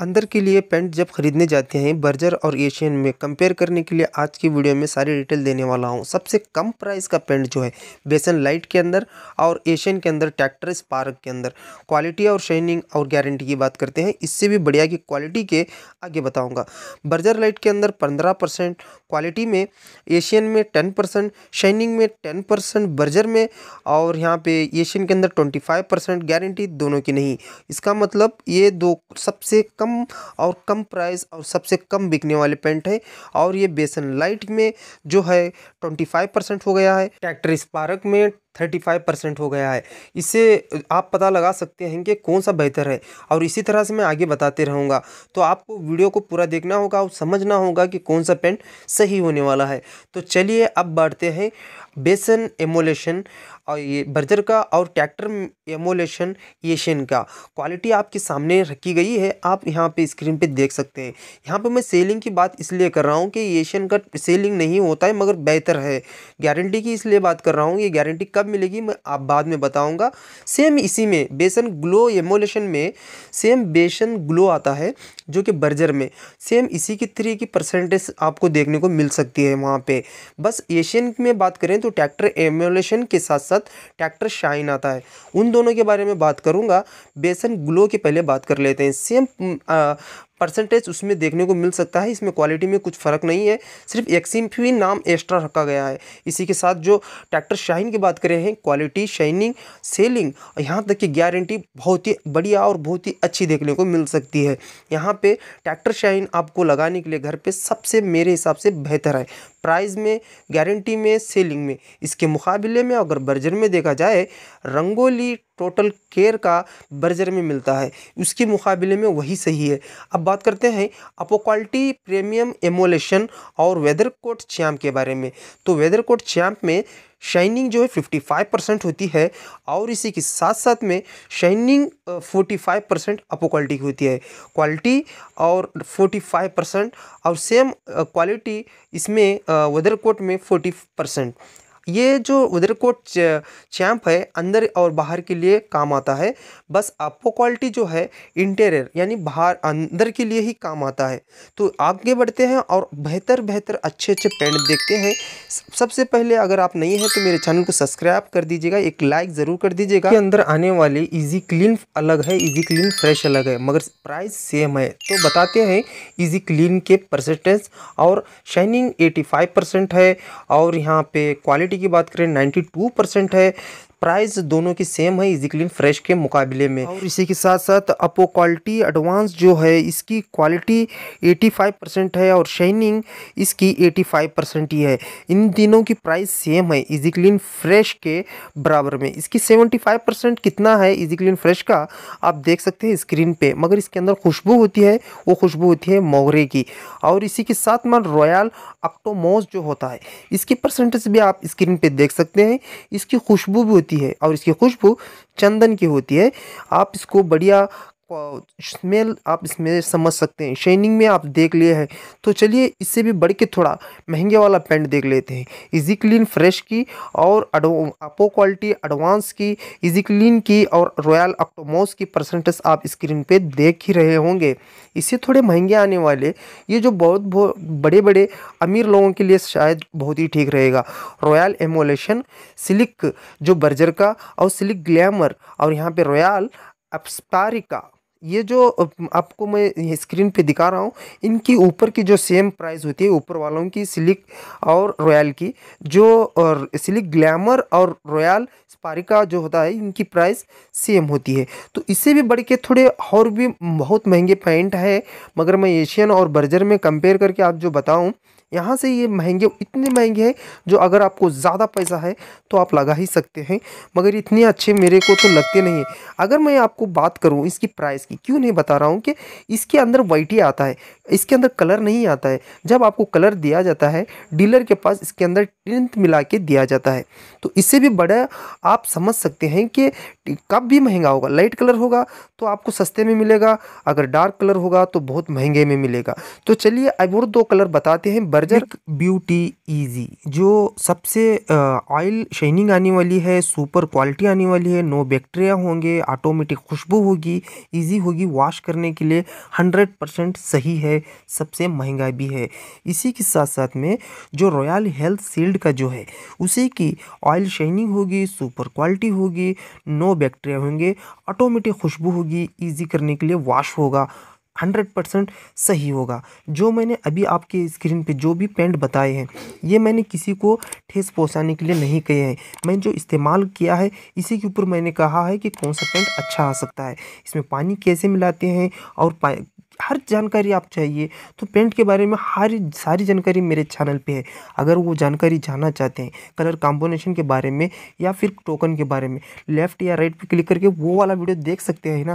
अंदर के लिए पेंट जब खरीदने जाते हैं बर्जर और एशियन में कंपेयर करने के लिए आज की वीडियो में सारी डिटेल देने वाला हूँ सबसे कम प्राइस का पेंट जो है बेसन लाइट के अंदर और एशियन के अंदर ट्रैक्टर स्पार्क के अंदर क्वालिटी और शाइनिंग और गारंटी की बात करते हैं इससे भी बढ़िया की क्वालिटी के आगे बताऊँगा बर्जर लाइट के अंदर पंद्रह क्वालिटी में एशियन में टेन शाइनिंग में टेन बर्जर में और यहाँ पर एशियन के अंदर ट्वेंटी गारंटी दोनों की नहीं इसका मतलब ये दो सबसे कम कम और कम प्राइस और सबसे कम बिकने वाले पेंट है और ये बेसन लाइट में जो है ट्वेंटी फाइव परसेंट हो गया है ट्रैक्टर स्पार्क में थर्टी फाइव परसेंट हो गया है इससे आप पता लगा सकते हैं कि कौन सा बेहतर है और इसी तरह से मैं आगे बताते रहूँगा तो आपको वीडियो को पूरा देखना होगा और समझना होगा कि कौन सा पेंट सही होने वाला है तो चलिए अब बढ़ते हैं बेसन एमोलेशन और ये बर्जर का और ट्रैक्टर एमोलेशन एशियन का क्वालिटी आपके सामने रखी गई है आप यहाँ पे स्क्रीन पे देख सकते हैं यहाँ पे मैं सेलिंग की बात इसलिए कर रहा हूँ कि एशियन का सेलिंग नहीं होता है मगर बेहतर है गारंटी की इसलिए बात कर रहा हूँ ये गारंटी कब कब मिलेगी मैं आप बाद में बताऊंगा सेम इसी में बेसन ग्लो एमोलेशन में सेम बेसन ग्लो आता है जो कि बर्जर में सेम इसी की थ्री की परसेंटेज आपको देखने को मिल सकती है वहाँ पे बस एशियन में बात करें तो ट्रैक्टर एमोलेशन के साथ साथ ट्रैक्टर शाइन आता है उन दोनों के बारे में बात करूँगा बेसन ग्लो के पहले बात कर लेते हैं सेम परसेंटेज उसमें देखने को मिल सकता है इसमें क्वालिटी में कुछ फ़र्क नहीं है सिर्फ एक्सिम्फी नाम एक्स्ट्रा रखा गया है इसी के साथ जो ट्रैक्टर शाइन की बात करें हैं क्वालिटी शाइनिंग सेलिंग यहाँ तक की गारंटी बहुत ही बढ़िया और बहुत ही अच्छी देखने को मिल सकती है यहाँ पर ट्रैक्टर शाइन आपको लगाने के लिए घर पर सबसे मेरे हिसाब से बेहतर है प्राइस में गारंटी में सेलिंग में इसके मुकाबले में अगर बर्जर में देखा जाए रंगोली टोटल केयर का बर्जर में मिलता है उसके मुकाबले में वही सही है अब बात करते हैं अपो क्वालिटी प्रीमियम एमोलेशन और वेदर कोट चैम्प के बारे में तो वेदर कोट चैम्प में शाइनिंग जो है 55 परसेंट होती है और इसी के साथ साथ में शाइनिंग 45 परसेंट अपो क्वालिटी की होती है क्वालिटी और 45 परसेंट और सेम क्वालिटी इसमें वेदर कोट में 40 परसेंट ये जो उधर चैम्प है अंदर और बाहर के लिए काम आता है बस आपको क्वालिटी जो है इंटेरियर यानी बाहर अंदर के लिए ही काम आता है तो आगे बढ़ते हैं और बेहतर बेहतर अच्छे अच्छे पेंट देखते हैं सबसे पहले अगर आप नहीं हैं तो मेरे चैनल को सब्सक्राइब कर दीजिएगा एक लाइक ज़रूर कर दीजिएगा अंदर आने वाले ईजी क्लीन अलग है इजी क्लीन फ्रेश अलग है मगर प्राइस सेम है तो बताते हैं इजी क्लीन के परसेंटेज और शाइनिंग एटी परसेंट है और यहाँ पे क्वालिटी की बात करें 92 परसेंट है प्राइस दोनों की सेम है इजिक्लिन फ्रेश के मुकाबले में और इसी के साथ साथ अपो क्वालिटी एडवांस जो है इसकी क्वालिटी 85 परसेंट है और शाइनिंग इसकी 85 परसेंट ही है इन दिनों की प्राइस सेम है इजिक्लिन फ्रेश के बराबर में इसकी 75 परसेंट कितना है इजिक्लिन फ्रेश का आप देख सकते हैं स्क्रीन पर मगर इसके अंदर खुशबू होती है वो खुशबू होती है मोहरे की और इसी के साथ मैं रॉयल अक्टोमोज जो होता है इसकी परसेंटेज भी आप स्क्रीन पर देख सकते हैं इसकी खुशबू भी होती है होती है और इसकी खुशबू चंदन की होती है आप इसको बढ़िया स्मेल आप इसमें समझ सकते हैं शाइनिंग में आप देख लिए हैं तो चलिए इससे भी बढ़ के थोड़ा महंगे वाला पेंट देख लेते हैं इजी क्लीन फ्रेश की और अपो क्वालिटी एडवांस की इजी क्लीन की और रॉयल ऑक्टोमोस की परसेंटेज आप स्क्रीन पे देख ही रहे होंगे इससे थोड़े महंगे आने वाले ये जो बहुत बड़े बड़े अमीर लोगों के लिए शायद बहुत ही ठीक रहेगा रॉयल एमोलेशन सिलिक जो बर्जर का और सिलिक ग्लैमर और यहाँ पर रॉयल अपस्पारिका ये जो आपको मैं स्क्रीन पे दिखा रहा हूँ इनकी ऊपर की जो सेम प्राइस होती है ऊपर वालों की सिलिक और रॉयल की जो और सिलिक ग्लैमर और रॉयल स्पारिका जो होता है इनकी प्राइस सेम होती है तो इससे भी बढ़ के थोड़े और भी बहुत महंगे पैंट है मगर मैं एशियन और बर्जर में कंपेयर करके आप जो बताऊँ यहाँ से ये महंगे इतने महंगे हैं जो अगर आपको ज़्यादा पैसा है तो आप लगा ही सकते हैं मगर इतने अच्छे मेरे को तो लगते नहीं है अगर मैं आपको बात करूँ इसकी प्राइस इसकी क्यों नहीं बता रहा हूँ कि इसके अंदर वाइटी आता है इसके अंदर कलर नहीं आता है जब आपको कलर दिया जाता है डीलर के पास इसके अंदर टिंट मिला के दिया जाता है तो इससे भी बड़ा आप समझ सकते हैं कि कब भी महंगा होगा लाइट कलर होगा तो आपको सस्ते में मिलेगा अगर डार्क कलर होगा तो बहुत महंगे में मिलेगा तो चलिए अब और दो कलर बताते हैं बर्जर ब्यूटी ईजी जो सबसे ऑयल शाइनिंग आने वाली है सुपर क्वालिटी आने वाली है नो बैक्टीरिया होंगे ऑटोमेटिक खुशबू होगी ईजी ईजी होगी वॉश करने के लिए हंड्रेड परसेंट सही है सबसे महंगा भी है इसी के साथ साथ में जो रॉयल हेल्थ सील्ड का जो है उसी की ऑयल शाइनिंग होगी सुपर क्वालिटी होगी नो बैक्टीरिया होंगे ऑटोमेटिक खुशबू होगी ईजी करने के लिए वॉश होगा हंड्रेड परसेंट सही होगा जो मैंने अभी आपके स्क्रीन पे जो भी पेंट बताए हैं ये मैंने किसी को ठेस पहुंचाने के लिए नहीं कहे हैं मैंने जो इस्तेमाल किया है इसी के ऊपर मैंने कहा है कि कौन सा पेंट अच्छा आ सकता है इसमें पानी कैसे मिलाते हैं और हर जानकारी आप चाहिए तो पेंट के बारे में हर सारी जानकारी मेरे चैनल पे है अगर वो जानकारी जानना चाहते हैं कलर कॉम्बिनेशन के बारे में या फिर टोकन के बारे में लेफ़्ट या राइट पे क्लिक करके वो वाला वीडियो देख सकते हैं ना